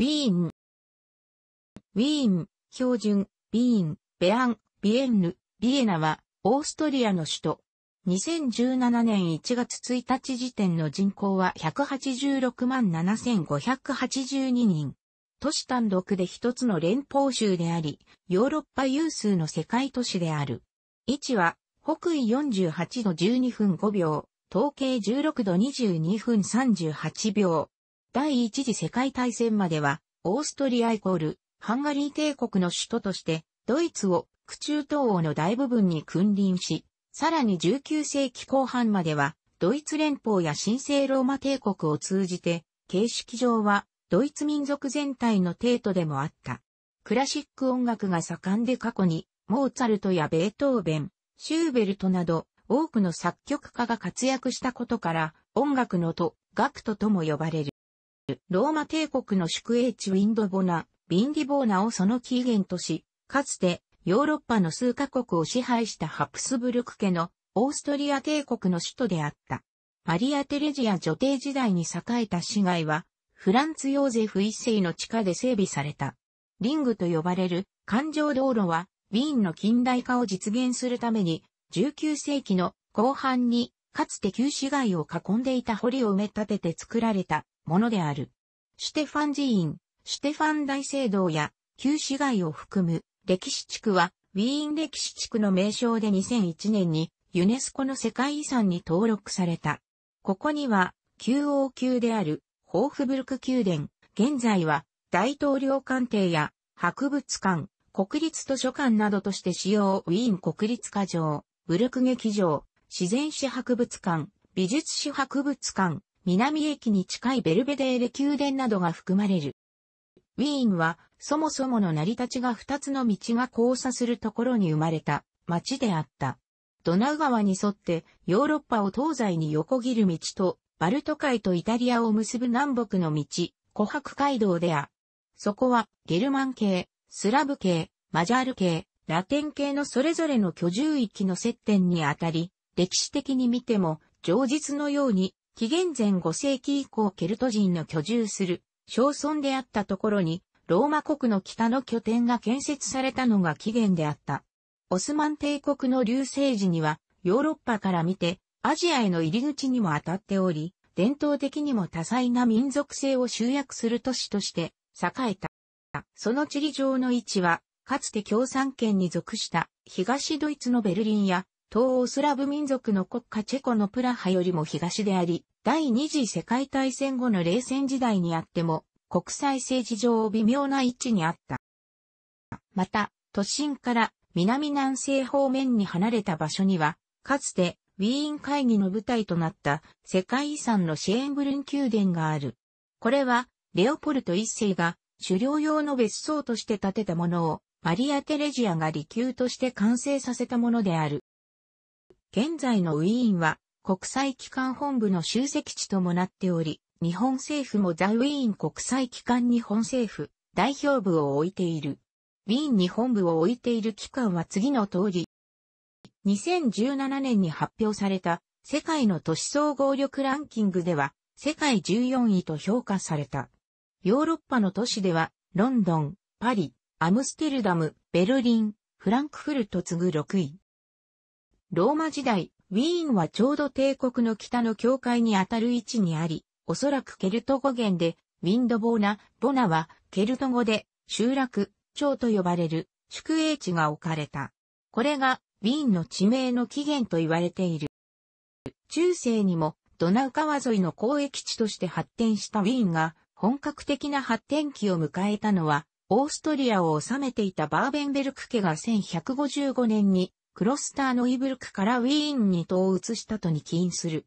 ウィーン。ウィーン、標準、ビーン、ベアン、ビエンヌ、ビエナは、オーストリアの首都。2017年1月1日時点の人口は186万7582人。都市単独で一つの連邦州であり、ヨーロッパ有数の世界都市である。位置は、北緯48度12分5秒、統計16度22分38秒、第一次世界大戦までは、オーストリアイコール、ハンガリー帝国の首都として、ドイツを、区中東欧の大部分に君臨し、さらに19世紀後半までは、ドイツ連邦や神聖ローマ帝国を通じて、形式上は、ドイツ民族全体の帝都でもあった。クラシック音楽が盛んで過去に、モーツァルトやベートーベン、シューベルトなど、多くの作曲家が活躍したことから、音楽の都、楽徒とも呼ばれる。ローマ帝国の宿営地ウィンドボナ、ビンディボーナをその起源とし、かつてヨーロッパの数カ国を支配したハプスブルク家のオーストリア帝国の首都であった。マリア・テレジア女帝時代に栄えた市街は、フランツ・ヨーゼフ一世の地下で整備された。リングと呼ばれる環状道路は、ウィーンの近代化を実現するために、19世紀の後半に、かつて旧市街を囲んでいた堀を埋め立てて作られたものである。シュテファン寺院、シュテファン大聖堂や旧市街を含む歴史地区はウィーン歴史地区の名称で2001年にユネスコの世界遺産に登録された。ここには旧王宮であるホーフブルク宮殿、現在は大統領官邸や博物館、国立図書館などとして使用ウィーン国立歌場、ブルク劇場、自然史博物館、美術史博物館、南駅に近いベルベデーレ宮殿などが含まれる。ウィーンは、そもそもの成り立ちが二つの道が交差するところに生まれた町であった。ドナウ川に沿ってヨーロッパを東西に横切る道と、バルト海とイタリアを結ぶ南北の道、琥珀街道であ。そこは、ゲルマン系、スラブ系、マジャール系、ラテン系のそれぞれの居住域の接点にあたり、歴史的に見ても、上実のように紀元前5世紀以降ケルト人の居住する小村であったところに、ローマ国の北の拠点が建設されたのが起源であった。オスマン帝国の流星時には、ヨーロッパから見て、アジアへの入り口にも当たっており、伝統的にも多彩な民族性を集約する都市として栄えた。その地理上の位置は、かつて共産圏に属した東ドイツのベルリンや東欧スラブ民族の国家チェコのプラハよりも東であり、第二次世界大戦後の冷戦時代にあっても、国際政治上微妙な位置にあった。また、都心から南南西方面に離れた場所には、かつてウィーン会議の舞台となった世界遺産のシェーンブルン宮殿がある。これは、レオポルト一世が狩猟用の別荘として建てたものを、マリア・テレジアが離宮として完成させたものである。現在のウィーンは国際機関本部の集積地ともなっており、日本政府もザ・ウィーン国際機関日本政府代表部を置いている。ウィーン日本部を置いている機関は次の通り。2017年に発表された世界の都市総合力ランキングでは世界14位と評価された。ヨーロッパの都市ではロンドン、パリ、アムステルダム、ベルリン、フランクフルト次ぐ6位。ローマ時代、ウィーンはちょうど帝国の北の境界にあたる位置にあり、おそらくケルト語源で、ウィンドボーナ、ボナは、ケルト語で、集落、町と呼ばれる、宿営地が置かれた。これが、ウィーンの地名の起源と言われている。中世にも、ドナウ川沿いの交易地として発展したウィーンが、本格的な発展期を迎えたのは、オーストリアを治めていたバーベンベルク家が1155年にクロスターノイブルクからウィーンに党を移したとに起因する。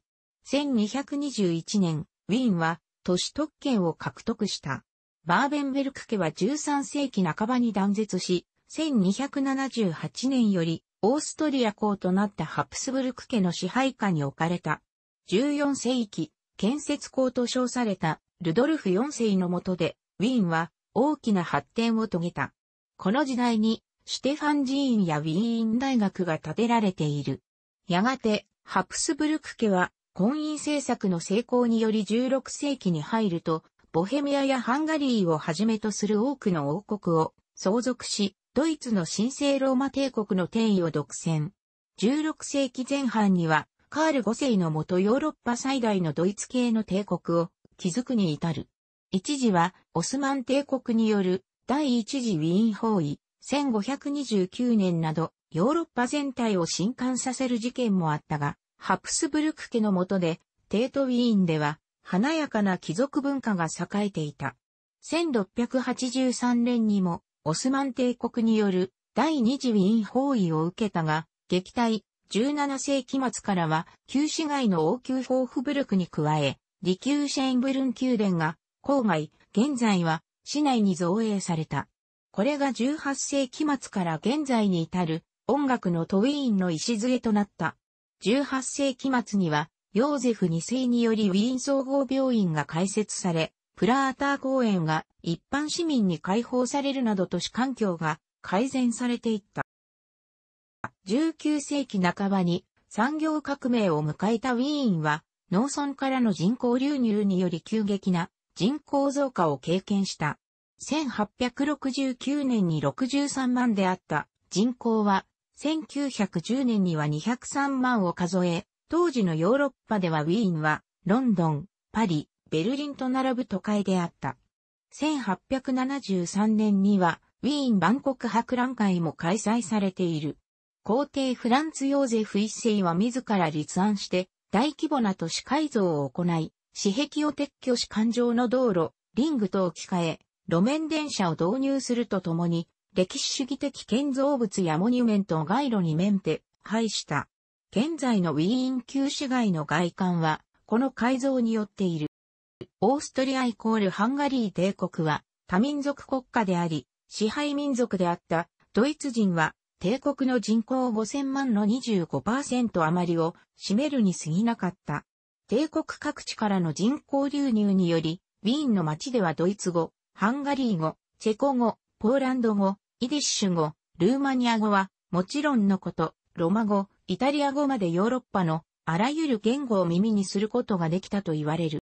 1221年、ウィーンは都市特権を獲得した。バーベンベルク家は13世紀半ばに断絶し、1278年よりオーストリア公となったハプスブルク家の支配下に置かれた。14世紀、建設公と称されたルドルフ4世の下で、ウィーンは大きな発展を遂げた。この時代にシュテファン寺院やウィーン大学が建てられている。やがて、ハプスブルク家は、婚姻政策の成功により16世紀に入ると、ボヘミアやハンガリーをはじめとする多くの王国を相続し、ドイツの神聖ローマ帝国の定位を独占。16世紀前半には、カール5世の元ヨーロッパ最大のドイツ系の帝国を築くに至る。一時は、オスマン帝国による第一次ウィーン包囲、1529年など、ヨーロッパ全体を震撼させる事件もあったが、ハプスブルク家の下で、テートウィーンでは、華やかな貴族文化が栄えていた。1683年にも、オスマン帝国による第二次ウィーン包囲を受けたが、撃退、17世紀末からは、旧市街の王宮ホーフブルクに加え、リキューシェーンブルン宮殿が、郊外、現在は、市内に造営された。これが18世紀末から現在に至る音楽のトウィーンの礎となった。18世紀末には、ヨーゼフ2世によりウィーン総合病院が開設され、プラーター公園が一般市民に開放されるなど都市環境が改善されていった。19世紀半ばに産業革命を迎えたウィーンは、農村からの人口流入により急激な人口増加を経験した。1869年に63万であった人口は、1910年には203万を数え、当時のヨーロッパではウィーンは、ロンドン、パリ、ベルリンと並ぶ都会であった。1873年には、ウィーン万国博覧会も開催されている。皇帝フランツ・ヨーゼフ一世は自ら立案して、大規模な都市改造を行い、私壁を撤去し環状の道路、リングと置き換え、路面電車を導入するとともに、歴史主義的建造物やモニュメントを街路に面で配した。現在のウィーン旧市街の外観は、この改造によっている。オーストリアイコールハンガリー帝国は多民族国家であり、支配民族であったドイツ人は帝国の人口5000万の25%余りを占めるに過ぎなかった。帝国各地からの人口流入により、ウィーンの街ではドイツ語、ハンガリー語、チェコ語、ポーランド語、イディッシュ語、ルーマニア語は、もちろんのこと、ロマ語、イタリア語までヨーロッパのあらゆる言語を耳にすることができたと言われる。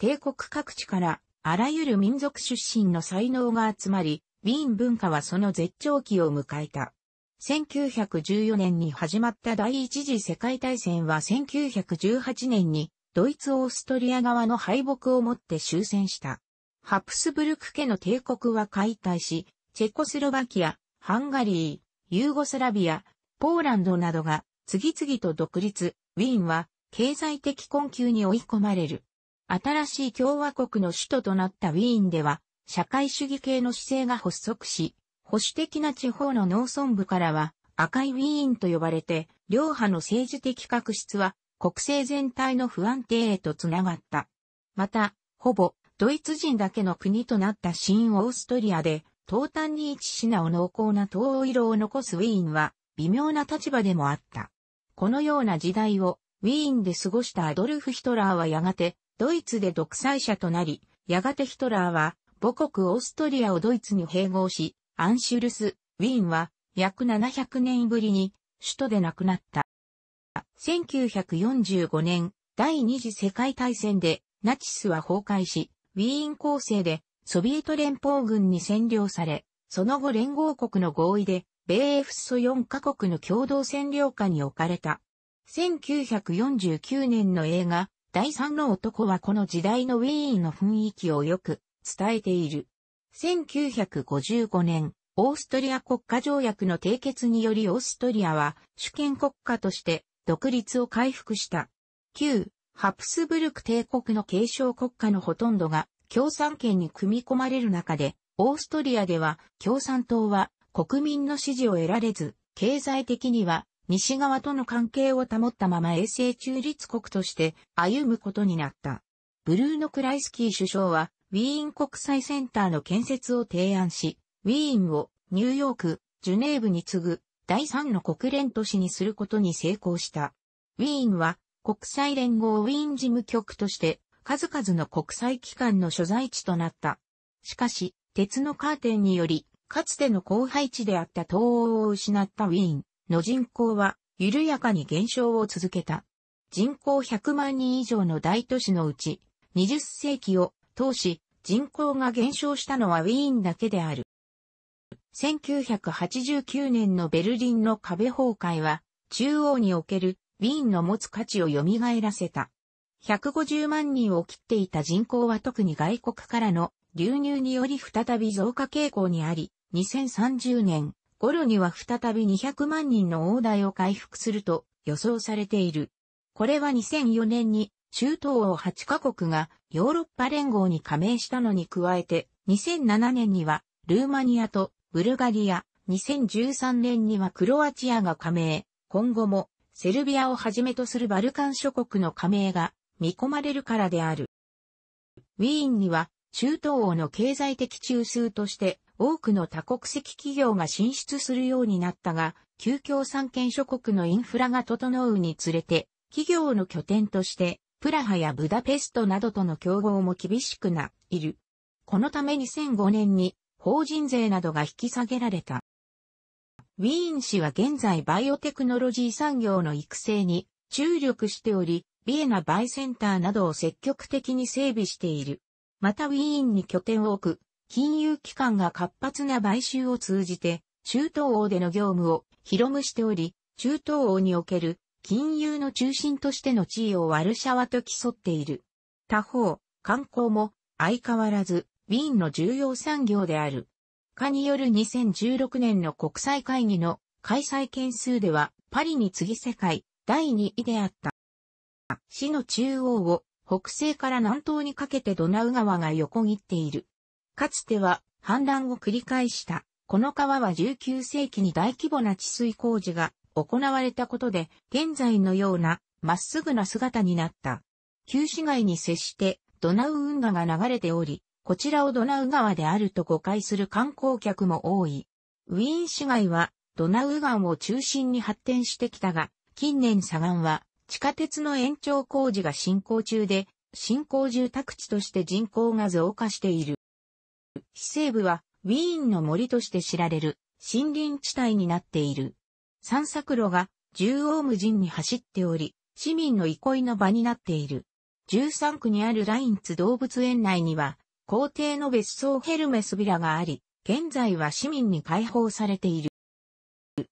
帝国各地からあらゆる民族出身の才能が集まり、ウィーン文化はその絶頂期を迎えた。1914年に始まった第一次世界大戦は1918年にドイツ・オーストリア側の敗北をもって終戦した。ハプスブルク家の帝国は解体し、チェコスロバキア、ハンガリー、ユーゴスラビア、ポーランドなどが次々と独立、ウィーンは経済的困窮に追い込まれる。新しい共和国の首都となったウィーンでは、社会主義系の姿勢が発足し、保守的な地方の農村部からは赤いウィーンと呼ばれて、両派の政治的確執は国政全体の不安定へとつながった。また、ほぼドイツ人だけの国となった新オーストリアで、東端に位置しなお濃厚な東欧色を残すウィーンは、微妙な立場でもあった。このような時代を、ウィーンで過ごしたアドルフ・ヒトラーはやがて、ドイツで独裁者となり、やがてヒトラーは、母国オーストリアをドイツに併合し、アンシュルス、ウィーンは、約700年ぶりに、首都で亡くなった。1945年、第二次世界大戦で、ナチスは崩壊し、ウィーン構成でソビエト連邦軍に占領され、その後連合国の合意で、米英仏ソ4カ国の共同占領下に置かれた。1949年の映画、第3の男はこの時代のウィーンの雰囲気をよく伝えている。1955年、オーストリア国家条約の締結によりオーストリアは主権国家として独立を回復した。旧ハプスブルク帝国の継承国家のほとんどが共産権に組み込まれる中で、オーストリアでは共産党は国民の支持を得られず、経済的には西側との関係を保ったまま衛星中立国として歩むことになった。ブルーノ・クライスキー首相は、ウィーン国際センターの建設を提案し、ウィーンをニューヨーク、ジュネーブに次ぐ第3の国連都市にすることに成功した。ウィーンは国際連合ウィーン事務局として数々の国際機関の所在地となった。しかし、鉄のカーテンにより、かつての荒廃地であった東欧を失ったウィーンの人口は緩やかに減少を続けた。人口100万人以上の大都市のうち、20世紀を通し人口が減少したのはウィーンだけである。1989年のベルリンの壁崩壊は、中央におけるウィーンの持つ価値を蘇らせた。150万人を切っていた人口は特に外国からの流入により再び増加傾向にあり、2030年頃には再び200万人の大台を回復すると予想されている。これは2004年に中東を8カ国がヨーロッパ連合に加盟したのに加えて、2007年にはルーマニアとブルガリア、2013年にはクロアチアが加盟、今後もセルビアをはじめとするバルカン諸国の加盟が見込まれるからである。ウィーンには中東欧の経済的中枢として多くの多国籍企業が進出するようになったが、旧共産圏諸国のインフラが整うにつれて、企業の拠点として、プラハやブダペストなどとの競合も厳しくな、いる。このため2005年に法人税などが引き下げられた。ウィーン市は現在バイオテクノロジー産業の育成に注力しており、ビエナバイセンターなどを積極的に整備している。またウィーンに拠点を置く、金融機関が活発な買収を通じて、中東欧での業務を広ぐしており、中東欧における金融の中心としての地位をワルシャワと競っている。他方、観光も相変わらず、ウィーンの重要産業である。化による2016年の国際会議の開催件数ではパリに次ぎ世界第2位であった。市の中央を北西から南東にかけてドナウ川が横切っている。かつては氾濫を繰り返した。この川は19世紀に大規模な治水工事が行われたことで現在のようなまっすぐな姿になった。旧市街に接してドナウ運河が流れており、こちらをドナウ川であると誤解する観光客も多い。ウィーン市街はドナウ川を中心に発展してきたが、近年左岸は地下鉄の延長工事が進行中で、新興住宅地として人口が増加している。市西部はウィーンの森として知られる森林地帯になっている。散策路が縦横無尽に走っており、市民の憩いの場になっている。13区にあるラインツ動物園内には、皇帝の別荘ヘルメスビラがあり、現在は市民に開放されている。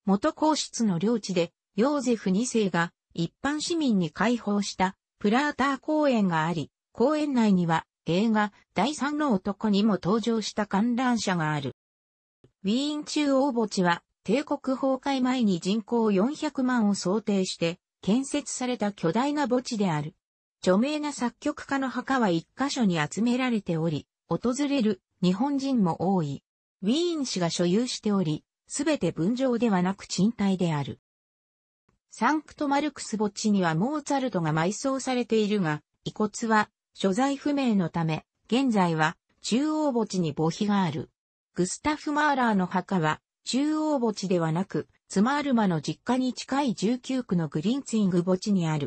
元皇室の領地で、ヨーゼフ2世が一般市民に開放したプラーター公園があり、公園内には映画第三の男にも登場した観覧車がある。ウィーン中央墓地は帝国崩壊前に人口400万を想定して建設された巨大な墓地である。著名な作曲家の墓は一箇所に集められており、訪れる日本人も多い。ウィーン氏が所有しており、すべて分譲ではなく賃貸である。サンクトマルクス墓地にはモーツァルトが埋葬されているが、遺骨は所在不明のため、現在は中央墓地に墓碑がある。グスタフ・マーラーの墓は中央墓地ではなく、ツマールマの実家に近い19区のグリンツィング墓地にある。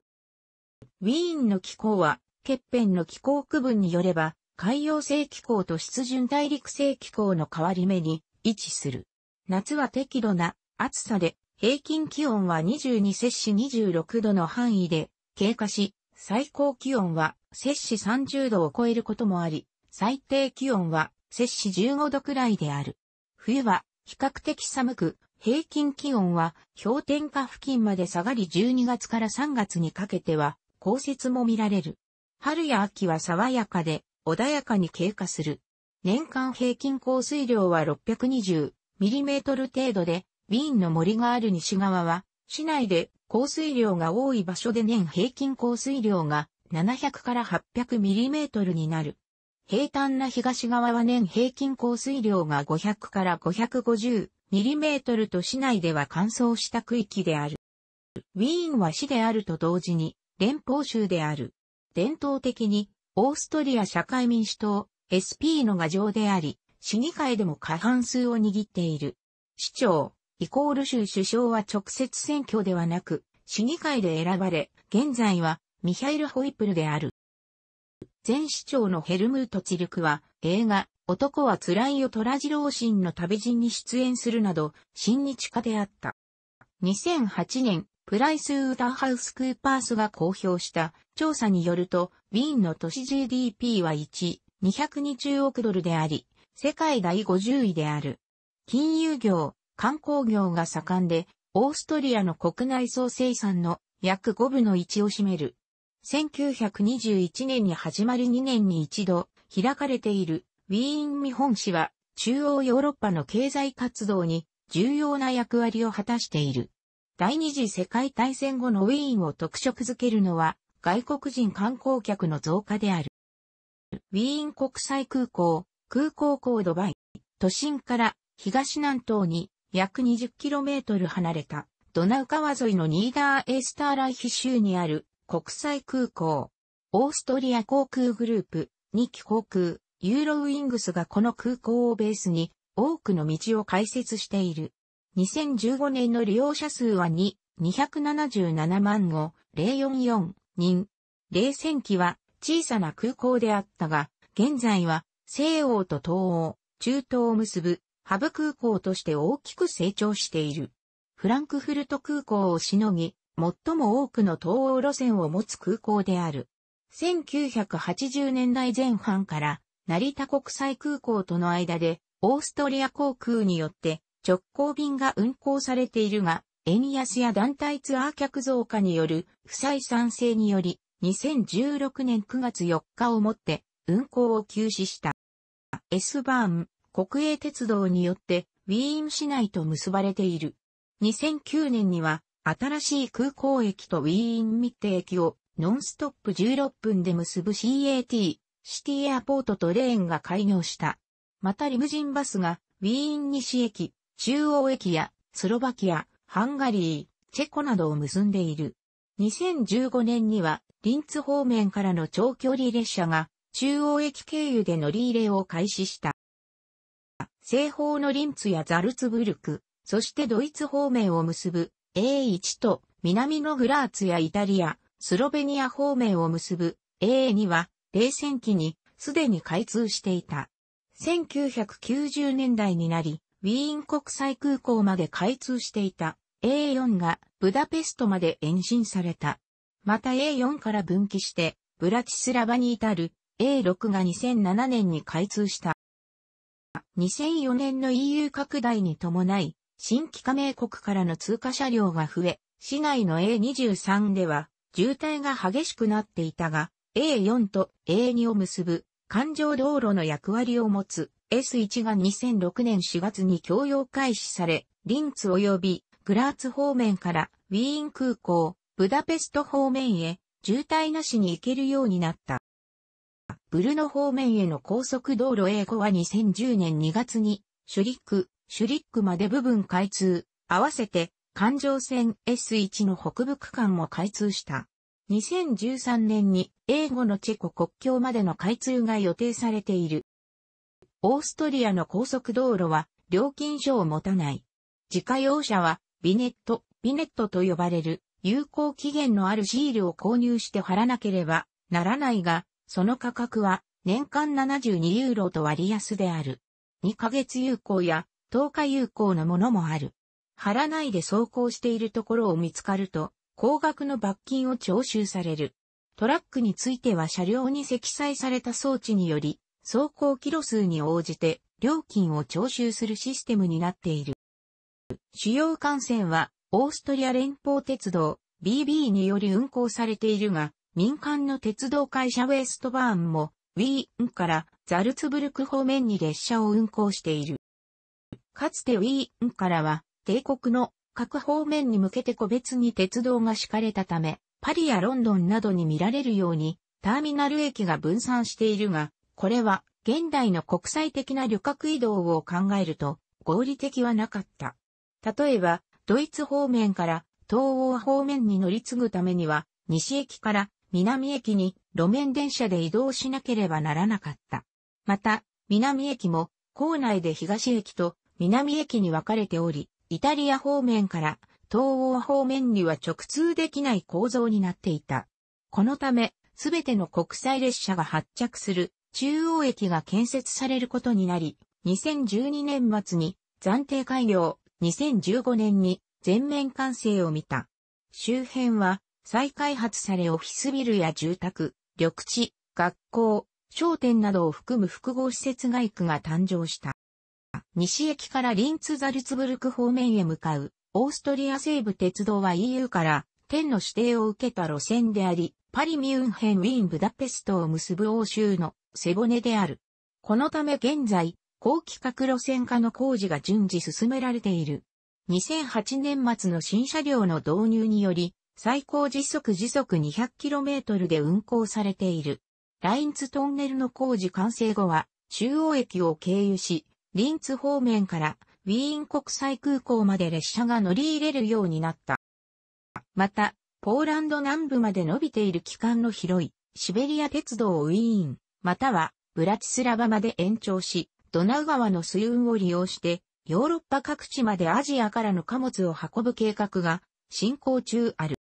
ウィーンの気候は、欠片の気候区分によれば、海洋性気候と湿潤大陸性気候の変わり目に位置する。夏は適度な暑さで、平均気温は22摂氏26度の範囲で経過し、最高気温は摂氏30度を超えることもあり、最低気温は摂氏15度くらいである。冬は比較的寒く、平均気温は氷点下付近まで下がり12月から3月にかけては降雪も見られる。春や秋は爽やかで、穏やかに経過する。年間平均降水量は6 2 0トル程度で、ウィーンの森がある西側は、市内で降水量が多い場所で年平均降水量が700から8 0 0トルになる。平坦な東側は年平均降水量が500から5 5 0トルと市内では乾燥した区域である。ウィーンは市であると同時に連邦州である。伝統的に、オーストリア社会民主党、SP の牙城であり、市議会でも過半数を握っている。市長、イコール州首相は直接選挙ではなく、市議会で選ばれ、現在はミハイル・ホイプルである。前市長のヘルムート・チルクは映画、男は辛いよ虎次郎神の旅人に出演するなど、親日家であった。2008年、プライスウーターハウスクーパースが公表した調査によると、ウィーンの都市 GDP は1、220億ドルであり、世界第50位である。金融業、観光業が盛んで、オーストリアの国内総生産の約5分の1を占める。1921年に始まり2年に一度開かれているウィーン見本市は中央ヨーロッパの経済活動に重要な役割を果たしている。第二次世界大戦後のウィーンを特色づけるのは外国人観光客の増加である。ウィーン国際空港、空港高度バイ、都心から東南東に約 20km 離れたドナウ川沿いのニーダーエースターライヒ州にある国際空港。オーストリア航空グループ、2機航空、ユーロウィングスがこの空港をベースに多くの道を開設している。2015年の利用者数は2、277万5、044人。冷戦期は小さな空港であったが、現在は西欧と東欧、中東を結ぶハブ空港として大きく成長している。フランクフルト空港をしのぎ、最も多くの東欧路線を持つ空港である。1980年代前半から成田国際空港との間でオーストリア航空によって直行便が運行されているが、円安や団体ツアー客増加による不採算性により、2016年9月4日をもって運行を休止した。S バーン国営鉄道によってウィーン市内と結ばれている。2009年には新しい空港駅とウィーンミッテ駅をノンストップ16分で結ぶ CAT、シティエアポートとレーンが開業した。またリムジンバスがウィーン西駅、中央駅やスロバキア、ハンガリー、チェコなどを結んでいる。2015年には、リンツ方面からの長距離列車が、中央駅経由で乗り入れを開始した。西方のリンツやザルツブルク、そしてドイツ方面を結ぶ A1 と南のグラーツやイタリア、スロベニア方面を結ぶ A2 は冷戦期にすでに開通していた。1990年代になり、ウィーン国際空港まで開通していた A4 がブダペストまで延伸された。また A4 から分岐してブラチスラバに至る A6 が2007年に開通した。2004年の EU 拡大に伴い、新規加盟国からの通過車両が増え、市内の A23 では渋滞が激しくなっていたが、A4 と A2 を結ぶ環状道路の役割を持つ S1 が2006年4月に供用開始され、リンツ及びグラーツ方面からウィーン空港、ブダペスト方面へ渋滞なしに行けるようになった。ブルノ方面への高速道路 A5 は2010年2月にシュリック、シュリックまで部分開通、合わせて環状線 S1 の北部区間も開通した。2013年に A5 のチェコ国境までの開通が予定されている。オーストリアの高速道路は料金所を持たない。自家用車はビネット、ビネットと呼ばれる有効期限のあるシールを購入して貼らなければならないが、その価格は年間72ユーロと割安である。2ヶ月有効や10日有効のものもある。貼らないで走行しているところを見つかると、高額の罰金を徴収される。トラックについては車両に積載された装置により、走行キロ数に応じて料金を徴収するシステムになっている。主要幹線はオーストリア連邦鉄道 BB により運行されているが、民間の鉄道会社ウェストバーンもウィーンからザルツブルク方面に列車を運行している。かつてウィーンからは帝国の各方面に向けて個別に鉄道が敷かれたため、パリやロンドンなどに見られるようにターミナル駅が分散しているが、これは現代の国際的な旅客移動を考えると合理的はなかった。例えば、ドイツ方面から東欧方面に乗り継ぐためには、西駅から南駅に路面電車で移動しなければならなかった。また、南駅も構内で東駅と南駅に分かれており、イタリア方面から東欧方面には直通できない構造になっていた。このため、すべての国際列車が発着する中央駅が建設されることになり、2012年末に暫定開業、2015年に全面完成を見た。周辺は再開発されオフィスビルや住宅、緑地、学校、商店などを含む複合施設街区が誕生した。西駅からリンツ・ザルツブルク方面へ向かう、オーストリア西部鉄道は EU から県の指定を受けた路線であり、パリ・ミュンヘン・ウィーン・ブダペストを結ぶ欧州の背骨である。このため現在、高規格路線化の工事が順次進められている。2008年末の新車両の導入により、最高時速時速 200km で運行されている。ラインツトンネルの工事完成後は、中央駅を経由し、リンツ方面からウィーン国際空港まで列車が乗り入れるようになった。また、ポーランド南部まで伸びている期間の広いシベリア鉄道ウィーンまたはブラチスラバまで延長し、ドナウ川の水運を利用して、ヨーロッパ各地までアジアからの貨物を運ぶ計画が進行中ある。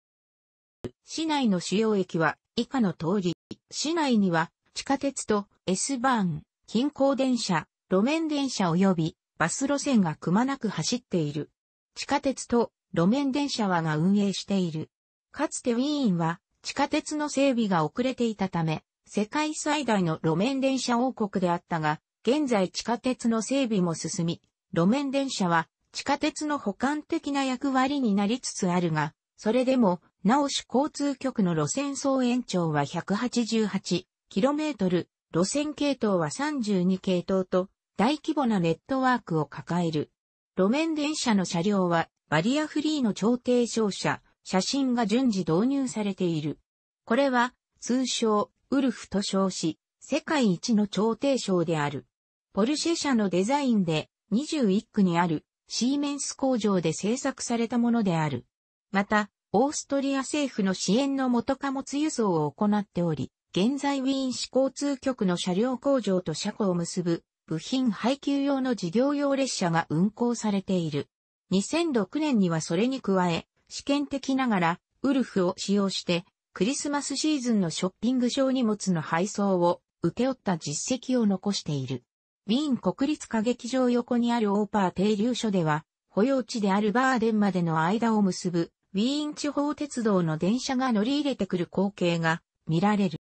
市内の主要駅は以下の通り、市内には地下鉄と S バーン、近郊電車、路面電車及びバス路線がくまなく走っている。地下鉄と路面電車はが運営している。かつてウィーンは地下鉄の整備が遅れていたため、世界最大の路面電車王国であったが、現在地下鉄の整備も進み、路面電車は地下鉄の補完的な役割になりつつあるが、それでも、なおし交通局の路線総延長は 188km、路線系統は32系統と大規模なネットワークを抱える。路面電車の車両はバリアフリーの調停照射、写真が順次導入されている。これは通称ウルフと称し、世界一の調停賞である。ポルシェ社のデザインで21区にあるシーメンス工場で製作されたものである。また、オーストリア政府の支援の元貨物輸送を行っており、現在ウィーン市交通局の車両工場と車庫を結ぶ部品配給用の事業用列車が運行されている。2006年にはそれに加え、試験的ながらウルフを使用してクリスマスシーズンのショッピングー荷物の配送を受け負った実績を残している。ウィーン国立歌劇場横にあるオーパー停留所では、保養地であるバーデンまでの間を結ぶウィーン地方鉄道の電車が乗り入れてくる光景が見られる。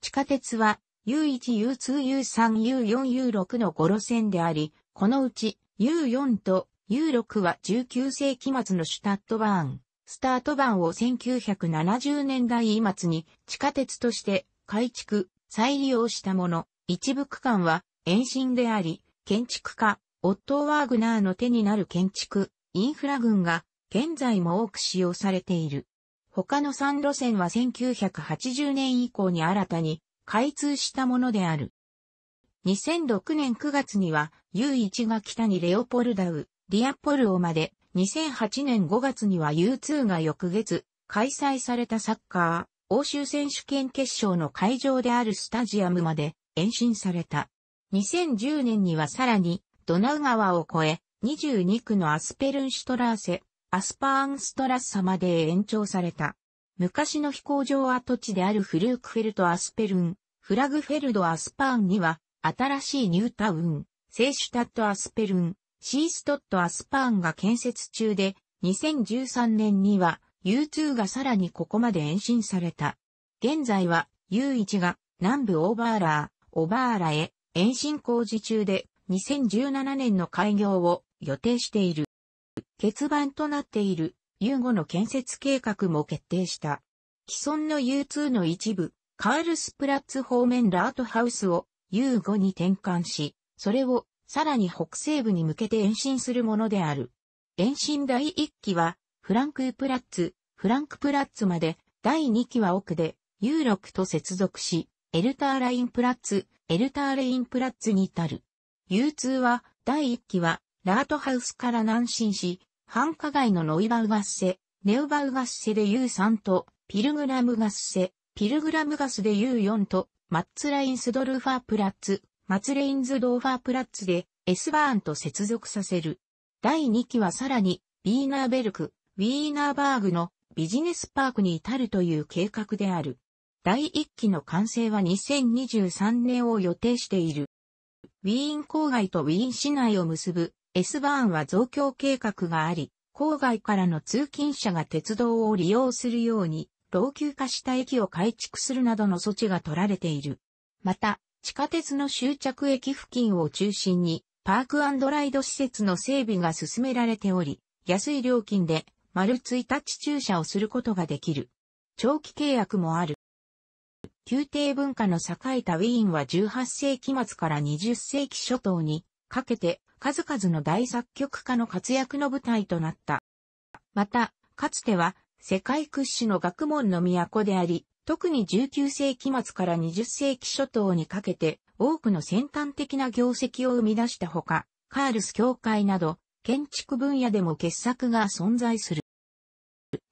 地下鉄は U1、U2、U3、U4、U6 の5路線であり、このうち U4 と U6 は19世紀末のシュタットバーン、スタート版を1970年代末に地下鉄として改築、再利用したもの、一部区間は延伸であり、建築家、オットー・ワーグナーの手になる建築、インフラ群が現在も多く使用されている。他の3路線は1980年以降に新たに開通したものである。2006年9月には U1 が北にレオポルダウ、ディアポルオまで2008年5月には U2 が翌月開催されたサッカー欧州選手権決勝の会場であるスタジアムまで延伸された。2010年にはさらにドナウ川を越え22区のアスペルンシュトラーセ、アスパーンストラッサまで延長された。昔の飛行場跡地であるフルークフェルト・アスペルン、フラグフェルド・アスパーンには、新しいニュータウン、セイシュタット・アスペルン、シーストット・アスパーンが建設中で、2013年には U2 がさらにここまで延伸された。現在は U1 が南部オーバーラー、オバーラへ延伸工事中で2017年の開業を予定している。欠番となっている U5 の建設計画も決定した。既存の U2 の一部、カールスプラッツ方面ラートハウスを U5 に転換し、それをさらに北西部に向けて延伸するものである。延伸第1期は、フランクプラッツ、フランクプラッツまで、第2期は奥で、U6 と接続し、エルターラインプラッツ、エルターレインプラッツに至る。U2 は、第1期は、ラートハウスから南進し、繁華街のノイバウガッセ、ネウバウガッセで U3 と、ピルグラムガッセ、ピルグラムガスで U4 と、マッツラインスドルファープラッツ、マツレインズドーファープラッツで S バーンと接続させる。第2期はさらに、ビーナーベルク、ウィーナーバーグのビジネスパークに至るという計画である。第1期の完成は2023年を予定している。ウィーン郊外とウィーン市内を結ぶ S バーンは増強計画があり、郊外からの通勤者が鉄道を利用するように、老朽化した駅を改築するなどの措置が取られている。また、地下鉄の終着駅付近を中心に、パークライド施設の整備が進められており、安い料金で丸1日駐車をすることができる。長期契約もある。宮廷文化の栄えたウィーンは18世紀末から20世紀初頭にかけて数々の大作曲家の活躍の舞台となった。また、かつては世界屈指の学問の都であり、特に19世紀末から20世紀初頭にかけて多くの先端的な業績を生み出したほか、カールス教会など建築分野でも傑作が存在する。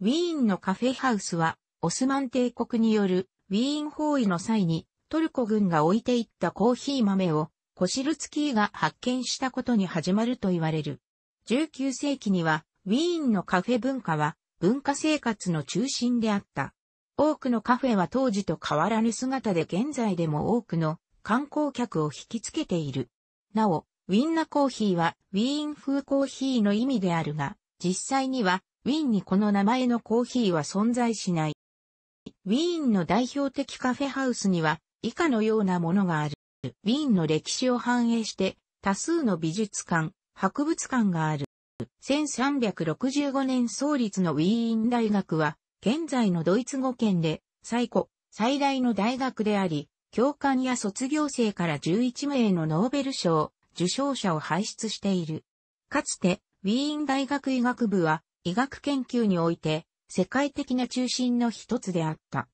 ウィーンのカフェハウスはオスマン帝国によるウィーン包囲の際にトルコ軍が置いていったコーヒー豆をコシルツキーが発見したことに始まると言われる。19世紀にはウィーンのカフェ文化は文化生活の中心であった。多くのカフェは当時と変わらぬ姿で現在でも多くの観光客を引きつけている。なお、ウィンナコーヒーはウィーン風コーヒーの意味であるが、実際にはウィーンにこの名前のコーヒーは存在しない。ウィーンの代表的カフェハウスには以下のようなものがある。ウィーンの歴史を反映して多数の美術館、博物館がある。1365年創立のウィーン大学は現在のドイツ語圏で最古、最大の大学であり、教官や卒業生から11名のノーベル賞、受賞者を輩出している。かつて、ウィーン大学医学部は、医学研究において、世界的な中心の一つであった。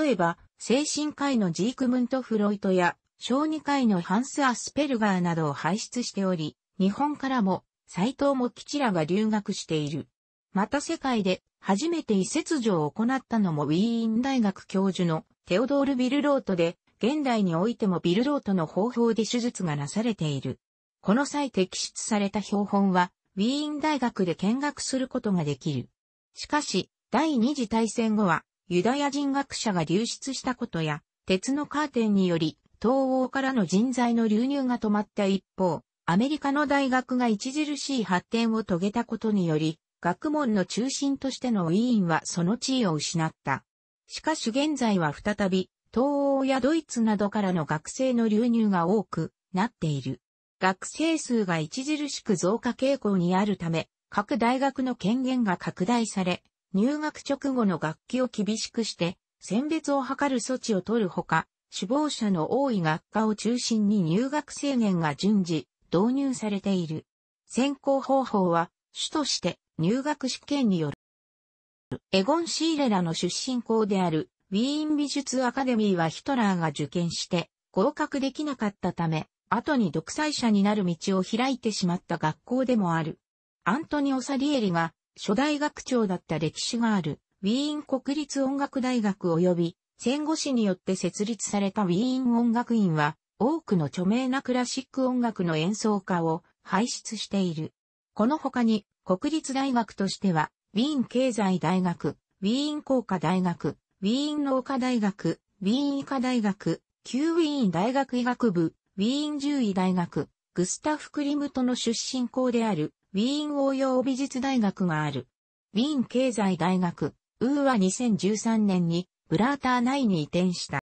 例えば、精神科医のジークムント・フロイトや、小児科医のハンス・アスペルガーなどを輩出しており、日本からも、斎藤も吉らが留学している。また世界で初めて移設場を行ったのもウィーン大学教授のテオドール・ビルロートで、現代においてもビルロートの方法で手術がなされている。この際摘出された標本は、ウィーン大学で見学することができる。しかし、第二次大戦後は、ユダヤ人学者が流出したことや、鉄のカーテンにより、東欧からの人材の流入が止まった一方、アメリカの大学が著しい発展を遂げたことにより、学問の中心としての委員はその地位を失った。しかし現在は再び、東欧やドイツなどからの学生の流入が多くなっている。学生数が著しく増加傾向にあるため、各大学の権限が拡大され、入学直後の学期を厳しくして、選別を図る措置を取るほか、志望者の多い学科を中心に入学制限が順次導入されている。選考方法は主として入学試験による。エゴン・シーレラの出身校であるウィーン美術アカデミーはヒトラーが受験して合格できなかったため、後に独裁者になる道を開いてしまった学校でもある。アントニオ・サリエリが初代学長だった歴史があるウィーン国立音楽大学及び戦後史によって設立されたウィーン音楽院は多くの著名なクラシック音楽の演奏家を輩出している。この他に、国立大学としては、ウィーン経済大学、ウィーン工科大学、ウィーン農科大学、ウィーン医科大学、旧ウィーン大学医学部、ウィーン獣医大学、グスタフ・クリムトの出身校である、ウィーン応用美術大学がある。ウィーン経済大学、ウーは2013年に、ブラーター内に移転した。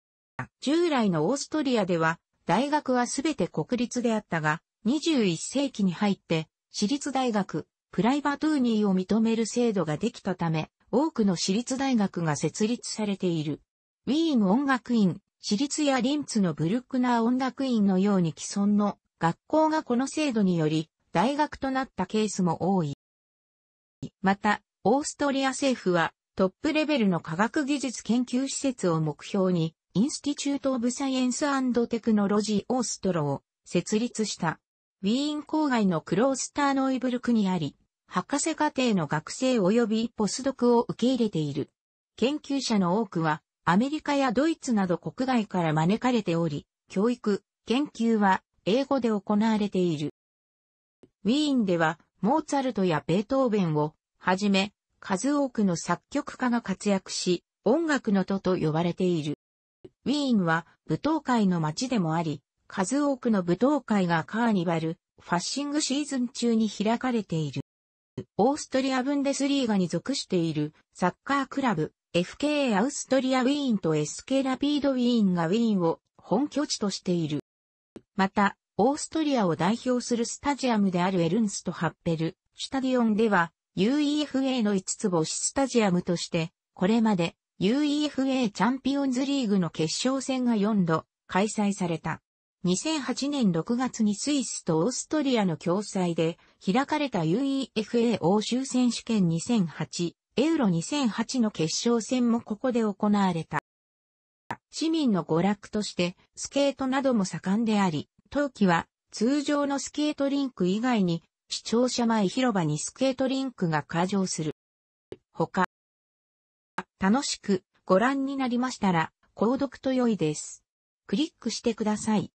従来のオーストリアでは、大学はすべて国立であったが、21世紀に入って、私立大学、プライバトゥーニーを認める制度ができたため、多くの私立大学が設立されている。ウィーン音楽院、私立やリンツのブルックナー音楽院のように既存の学校がこの制度により大学となったケースも多い。また、オーストリア政府はトップレベルの科学技術研究施設を目標にインスティチュート・オブ・サイエンス・テクノロジー・オーストロを設立した。ウィーン郊外のクロースターノイブルクにあり、博士課程の学生及びポスドクを受け入れている。研究者の多くは、アメリカやドイツなど国外から招かれており、教育、研究は英語で行われている。ウィーンでは、モーツァルトやベートーベンをはじめ、数多くの作曲家が活躍し、音楽の都と呼ばれている。ウィーンは舞踏会の街でもあり、数多くの舞踏会がカーニバル、ファッシングシーズン中に開かれている。オーストリアブンデスリーガに属しているサッカークラブ FK アウストリアウィーンと SK ラピードウィーンがウィーンを本拠地としている。また、オーストリアを代表するスタジアムであるエルンスト・ハッペル、シュタディオンでは UEFA の5つ星スタジアムとして、これまで UEFA チャンピオンズリーグの決勝戦が4度開催された。2008年6月にスイスとオーストリアの共催で開かれた UEFA 欧州選手権2008、エウロ2008の決勝戦もここで行われた。市民の娯楽としてスケートなども盛んであり、冬季は通常のスケートリンク以外に視聴者前広場にスケートリンクが過剰する。ほか、楽しくご覧になりましたら、購読と良いです。クリックしてください。